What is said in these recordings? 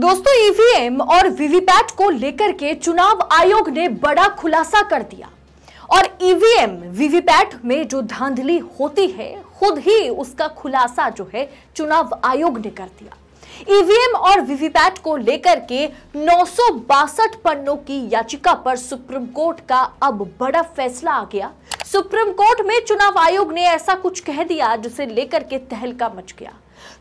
दोस्तों EVM e और VVPAT को लेकर के चुनाव आयोग ने बड़ा खुलासा कर दिया और ईवीएम e वीवीपैट में जो धांधली होती है खुद ही उसका खुलासा जो है चुनाव आयोग ने कर दिया ईवीएम e और वीवीपैट को लेकर के नौ पन्नों की याचिका पर सुप्रीम कोर्ट का अब बड़ा फैसला आ गया सुप्रीम कोर्ट में चुनाव आयोग ने ऐसा कुछ कह दिया जिसे लेकर के तहलका मच गया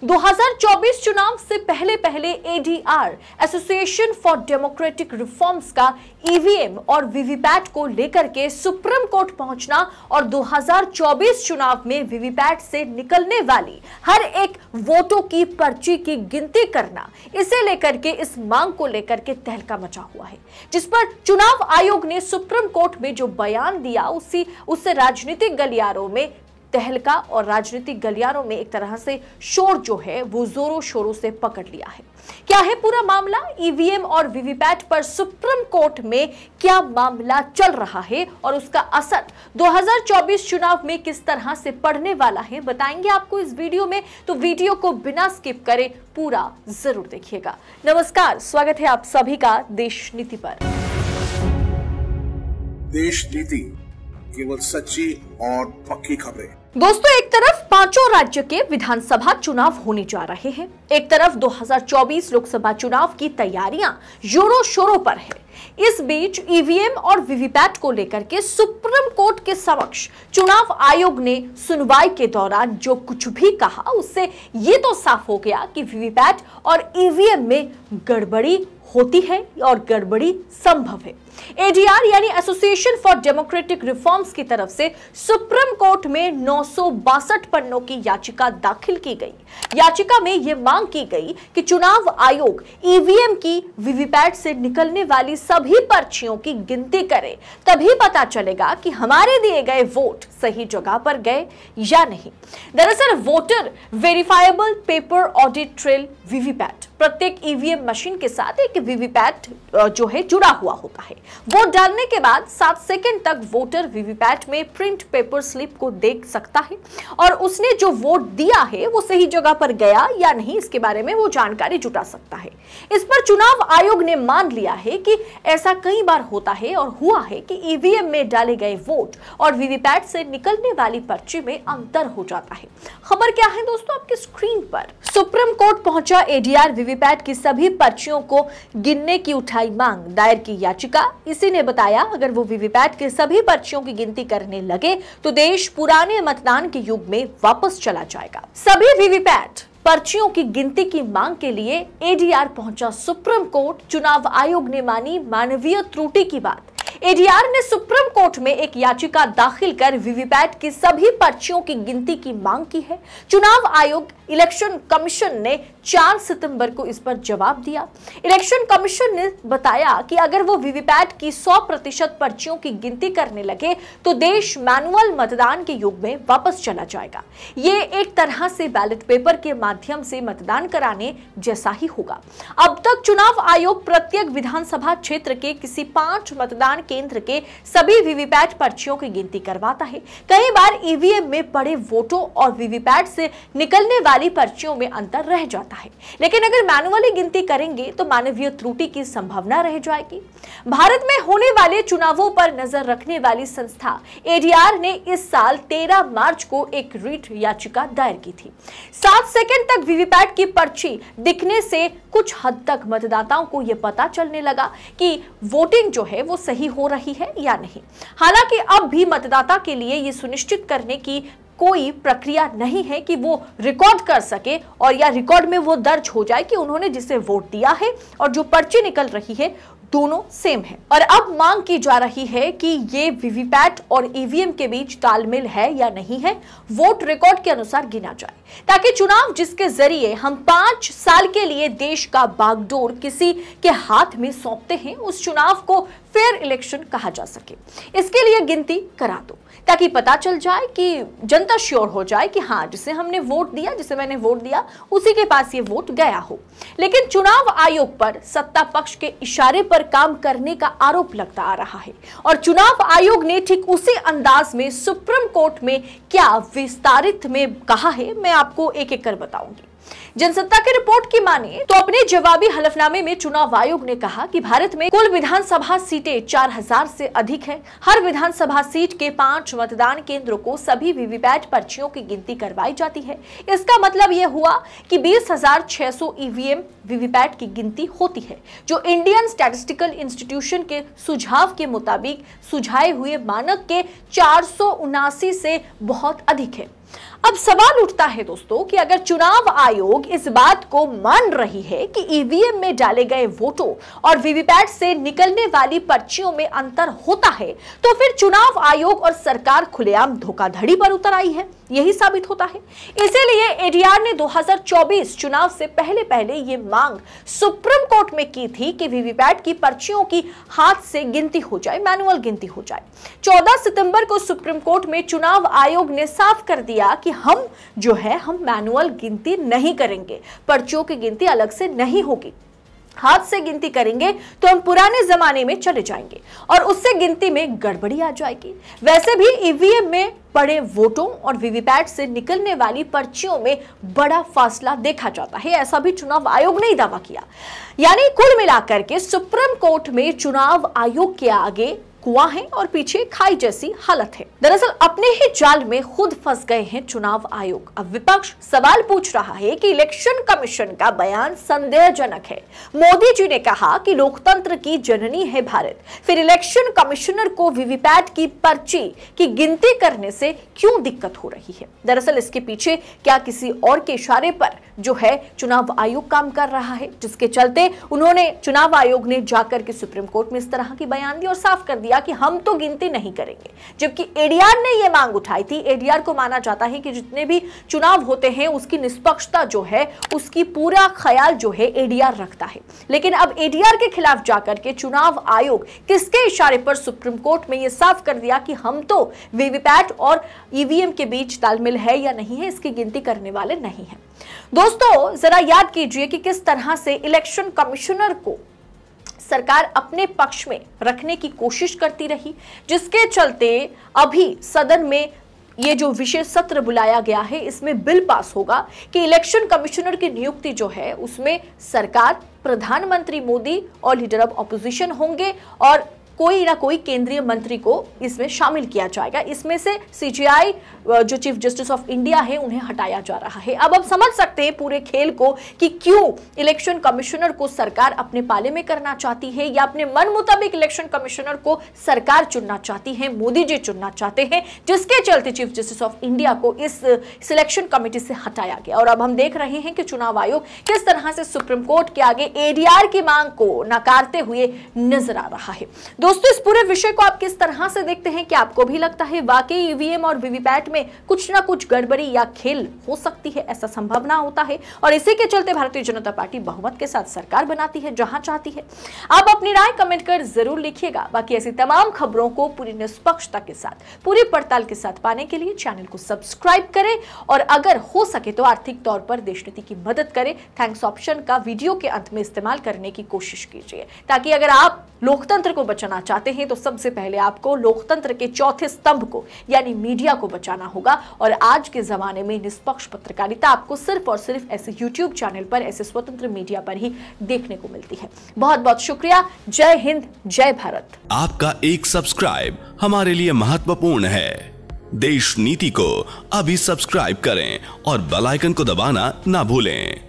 2024 चुनाव से पहले पहले ADR association for democratic reforms का ईवीएम e और वीवीपैट को लेकर के सुप्रीम कोर्ट पहुंचना और 2024 चुनाव में वीवीपैट से निकलने वाली हर एक वोटों की पर्ची की गिनती करना इसे लेकर के इस मांग को लेकर के तहलका मचा हुआ है जिस पर चुनाव आयोग ने सुप्रीम कोर्ट में जो बयान दिया उसी उससे राजनीतिक गलियारों में तहलका और राजनीतिक गलियारों में एक तरह से शोर जो है वो जोरों शोरों से पकड़ लिया है क्या है पूरा मामला ईवीएम e और वीवीपैट पर सुप्रीम कोर्ट में क्या मामला चल रहा है और उसका असर 2024 चुनाव में किस तरह से पड़ने वाला है बताएंगे आपको इस वीडियो में तो वीडियो को बिना स्किप करें पूरा जरूर देखिएगा नमस्कार स्वागत है आप सभी का देश नीति पर देश नीति केवल सच्ची और पक्की खबरें दोस्तों एक तरफ पांचों राज्य के विधानसभा चुनाव होने जा रहे हैं एक तरफ 2024 लोकसभा चुनाव की तैयारियां जोरों शोरों पर है इस बीच ईवीएम और वीवीपैट को लेकर के सुप्रीम कोर्ट के समक्ष चुनाव आयोग ने सुनवाई के दौरान जो कुछ भी कहा उससे ये तो साफ हो गया कि वीवीपैट और ईवीएम में गड़बड़ी होती है और गड़बड़ी संभव है एडीआर यानी एसोसिएशन फॉर डेमोक्रेटिक रिफॉर्म्स की तरफ से सुप्रीम कोर्ट में नौ पन्नों की याचिका दाखिल की गई याचिका में यह मांग की गई कि चुनाव आयोग ईवीएम e की वीवीपैट से निकलने वाली सभी पर्चियों की गिनती करे तभी पता चलेगा कि हमारे दिए गए वोट सही जगह पर गए या नहीं दरअसल voter verifiable paper audit trail VVPAT प्रत्येक ईवीएम e मशीन के साथ एक वीवीपैट जो है जुड़ा हुआ होता है वोट डालने के बाद सात सेकंड तक वोटर वीवीपैट में प्रिंट पेपर स्लिप को देख सकता है और उसने जो वोट दिया है वो सही जगह पर गया या नहीं इसके बारे में वो जानकारी जुटा सकता है इस पर चुनाव आयोग ने मान लिया है कि ऐसा कई बार होता है और हुआ है कि ईवीएम में डाले गए वोट और वीवीपैट से निकलने वाली पर्ची में अंतर हो जाता है खबर क्या है दोस्तों आपके स्क्रीन पर सुप्रीम कोर्ट पहुंचा एडीआर वीवीपैट की सभी पर्चियों को गिनने की उठाई मांग दायर की याचिका इसी ने बताया अगर वो वीवीपैट के सभी पर्चियों की गिनती करने लगे तो देश पुराने मतदान के युग में वापस चला जाएगा सभी वीवीपैट पर्चियों की गिनती की मांग के लिए एडीआर पहुंचा सुप्रीम कोर्ट चुनाव आयोग ने मानी मानवीय त्रुटि की बात एडीआर ने सुप्रीम कोर्ट में एक याचिका दाखिल कर वीवीपैट की सभी पर्चियों की गिनती की मांग की है चुनाव आयोग इलेक्शन कमीशन ने 4 सितंबर को इस पर जवाब दिया इलेक्शन कमीशन ने बताया कि अगर वो वीवीपैट की 100 प्रतिशत पर्चियों की गिनती करने लगे तो देश मैनुअल मतदान के युग में वापस चला जाएगा ये एक तरह से बैलेट पेपर के माध्यम से मतदान कराने जैसा ही होगा अब तक चुनाव आयोग प्रत्येक विधानसभा क्षेत्र के किसी पांच मतदान केंद्र के सभी वीवीपैट पर्चियों की गिनती करवाता है कई बार ईवीएम में पड़े वोटों और वीवीपैट से निकलने वाली पर्चियों में अंतर रह जाता है लेकिन अगर मैनुअली गिनती करेंगे तो मानवीय त्रुटि की संभावना रह जाएगी भारत में होने वाले चुनावों पर नजर रखने वाली संस्था एडीआर ने इस साल 13 मार्च को एक रीट याचिका दायर की थी सात सेकंड तक वीवीपैट की पर्ची दिखने से कुछ हद तक मतदाताओं को यह पता चलने लगा कि वोटिंग जो है वो सही हो रही है या नहीं हालांकि अब भी मतदाता के लिए ये सुनिश्चित करने की कोई प्रक्रिया नहीं है कि वो रिकॉर्ड कर सके और या रिकॉर्ड में वो दर्ज हो जाए कि उन्होंने जिसे वोट दिया है और जो पर्ची निकल रही है दोनों सेम है और अब मांग की जा रही है कि ये वीवीपैट और ईवीएम e के बीच तालमेल है या नहीं है वोट रिकॉर्ड के अनुसार गिना जाए ताकि चुनाव जिसके जरिए हम पांच साल के लिए देश का बागडोर किसी के हाथ में सौंपते हैं उस चुनाव को फेयर इलेक्शन कहा जा सके इसके लिए गिनती करा दो ताकि पता चल जाए कि जनता श्योर हो जाए कि हाँ जिसे हमने वोट दिया जिसे मैंने वोट दिया उसी के पास ये वोट गया हो लेकिन चुनाव आयोग पर सत्ता पक्ष के इशारे पर पर काम करने का आरोप लगता आ रहा है और चुनाव आयोग ने ठीक उसी अंदाज में सुप्रीम कोर्ट में क्या विस्तारित में कहा है मैं आपको एक एक कर बताऊंगी जनसत्ता के रिपोर्ट की माने तो अपने जवाबी हलफनामे में चुनाव आयोग ने कहा कि भारत में कुल विधानसभा सीटें 4000 से अधिक है हर विधानसभा सीट के पांच मतदान केंद्रों को सभी वीवीपैट पर्चियों की गिनती करवाई जाती है इसका मतलब यह हुआ कि बीस हजार छह सौ ईवीएम वीवीपैट की गिनती होती है जो इंडियन स्टैटिस्टिकल इंस्टीट्यूशन के सुझाव के मुताबिक सुझाए हुए मानक के चार से बहुत अधिक है अब सवाल उठता है दोस्तों कि अगर चुनाव आयोग इस बात को मान रही है कि ईवीएम e में डाले गए वोटों और वीवीपैट से निकलने वाली पर्चियों में अंतर होता है तो फिर चुनाव आयोग और सरकार खुलेआम धोखाधड़ी पर उतर आई है यही साबित होता है इसीलिए एडीआर ने 2024 चुनाव से पहले पहले ये मांग सुप्रीम कोर्ट में की थी कि वीवीपैट की पर्चियों की हाथ से गिनती हो जाए मैनुअल गिनती हो जाए 14 सितंबर को सुप्रीम कोर्ट में चुनाव आयोग ने साफ कर दिया कि हम जो है हम मैनुअल गिनती नहीं करेंगे पर्चियों की गिनती अलग से नहीं होगी हाथ से गिनती करेंगे तो हम पुराने जमाने में चले जाएंगे और उससे गिनती में गड़बड़ी आ जाएगी वैसे भी ईवीएम e में पड़े वोटों और वीवीपैट से निकलने वाली पर्चियों में बड़ा फासला देखा जाता है ऐसा भी चुनाव आयोग ने दावा किया यानी कुल मिलाकर के सुप्रीम कोर्ट में चुनाव आयोग के आगे कुआ है और पीछे खाई जैसी हालत है दरअसल अपने ही जाल में खुद फंस गए हैं चुनाव आयोग अब विपक्ष सवाल पूछ रहा है कि इलेक्शन कमीशन का बयान संदेहजनक है मोदी जी ने कहा कि लोकतंत्र की जननी है भारत फिर इलेक्शन कमिश्नर को वीवीपैट की पर्ची की गिनती करने से क्यों दिक्कत हो रही है दरअसल इसके पीछे क्या किसी और के इशारे पर जो है चुनाव आयोग काम कर रहा है जिसके चलते उन्होंने चुनाव आयोग ने जाकर के सुप्रीम कोर्ट में इस तरह की बयान दी और साफ कर दिया दिया कि हम तो गिनती नहीं करेंगे जबकि एडीआर ने यह मांग उठाई थी एडीआर को माना जाता है कि जितने भी चुनाव होते हैं उसकी निष्पक्षता जो है उसकी पूरा ख्याल जो है एडीआर रखता है लेकिन अब एडीआर के खिलाफ जाकर के चुनाव आयोग किसके इशारे पर सुप्रीम कोर्ट में यह साफ कर दिया कि हम तो वीवीपैट और ईवीएम e के बीच तालमेल है या नहीं है इसकी गिनती करने वाले नहीं है दोस्तों जरा याद कीजिए कि किस तरह से इलेक्शन कमिश्नर को सरकार अपने पक्ष में रखने की कोशिश करती रही जिसके चलते अभी सदन में ये जो विशेष सत्र बुलाया गया है इसमें बिल पास होगा कि इलेक्शन कमिश्नर की नियुक्ति जो है उसमें सरकार प्रधानमंत्री मोदी और लीडर ऑफ अपोजिशन होंगे और कोई ना कोई केंद्रीय मंत्री को इसमें शामिल किया जाएगा इसमें से सीजीआई जो चीफ जस्टिस ऑफ इंडिया है उन्हें हटाया जा रहा है अब हम समझ सकते हैं पूरे खेल को कि क्यों इलेक्शन कमिश्नर को सरकार अपने पाले में करना चाहती है या अपने मन मुताबिक इलेक्शन कमिश्नर को सरकार चुनना चाहती है मोदी जी चुनना चाहते हैं जिसके चलते चीफ जस्टिस ऑफ इंडिया को इस सिलेक्शन कमेटी से हटाया गया और अब हम देख रहे हैं कि चुनाव आयोग किस तरह से सुप्रीम कोर्ट के आगे एडीआर की मांग को नकारते हुए नजर आ रहा है दोस्तों इस पूरे विषय को आप किस तरह से देखते हैं कि आपको भी लगता है वाकई ईवीएम e और वीवीपैट में कुछ ना कुछ गड़बड़ी या खेल हो सकती है ऐसा संभावना होता है और इसी के चलते भारतीय जनता पार्टी बहुमत के साथ सरकार बनाती है जहां चाहती है आप अपनी राय कमेंट कर जरूर लिखिएगा बाकी ऐसी तमाम खबरों को पूरी निष्पक्षता के साथ पूरी पड़ताल के साथ पाने के लिए चैनल को सब्सक्राइब करें और अगर हो सके तो आर्थिक तौर पर देश नीति की मदद करें थैंक्स ऑप्शन का वीडियो के अंत में इस्तेमाल करने की कोशिश कीजिए ताकि अगर आप लोकतंत्र को बचाना चाहते हैं तो सबसे पहले आपको लोकतंत्र के चौथे स्तंभ को यानी मीडिया को बचाना होगा और आज के ज़माने में निष्पक्ष पत्रकारिता आपको सिर्फ और सिर्फ ऐसे यूट्यूब चैनल पर ऐसे स्वतंत्र मीडिया पर ही देखने को मिलती है बहुत बहुत शुक्रिया जय हिंद जय भारत आपका एक सब्सक्राइब हमारे लिए महत्वपूर्ण है देश नीति को अभी सब्सक्राइब करें और बेल आइकन को दबाना ना भूलें